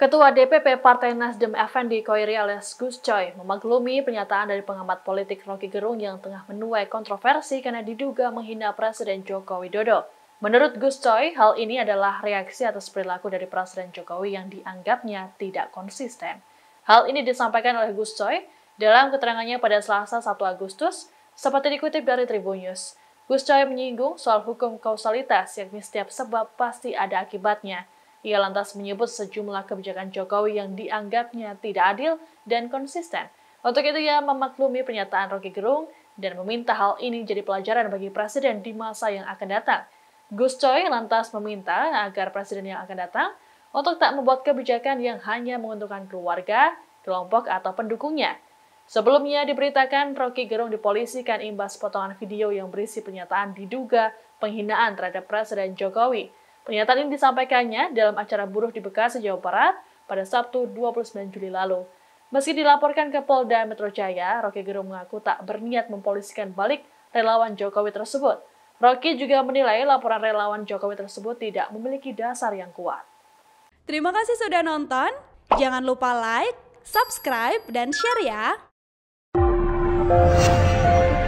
Ketua DPP Partai Nasdem Effendi Koiri alias Gus Coy memaklumi pernyataan dari pengamat politik Rocky Gerung yang tengah menuai kontroversi karena diduga menghina Presiden Joko Widodo. Menurut Gus Coy, hal ini adalah reaksi atas perilaku dari Presiden Jokowi yang dianggapnya tidak konsisten. Hal ini disampaikan oleh Gus Coy dalam keterangannya pada Selasa 1 Agustus, seperti dikutip dari Tribun News. Gus Coy menyinggung soal hukum kausalitas, yakni setiap sebab pasti ada akibatnya. Ia lantas menyebut sejumlah kebijakan Jokowi yang dianggapnya tidak adil dan konsisten. Untuk itu ia memaklumi pernyataan Rocky Gerung dan meminta hal ini jadi pelajaran bagi presiden di masa yang akan datang. Gus Coy lantas meminta agar presiden yang akan datang untuk tak membuat kebijakan yang hanya menguntungkan keluarga, kelompok, atau pendukungnya. Sebelumnya diberitakan Rocky Gerung dipolisikan imbas potongan video yang berisi pernyataan diduga penghinaan terhadap Presiden Jokowi. Pernyataan ini disampaikannya dalam acara buruh di Bekasi, Jawa Barat pada Sabtu 29 Juli lalu. Meski dilaporkan ke Polda Metro Jaya, Rocky Gerung mengaku tak berniat mempolisikan balik relawan Jokowi tersebut. Rocky juga menilai laporan relawan Jokowi tersebut tidak memiliki dasar yang kuat. Terima kasih sudah nonton. Jangan lupa like, subscribe, dan share ya.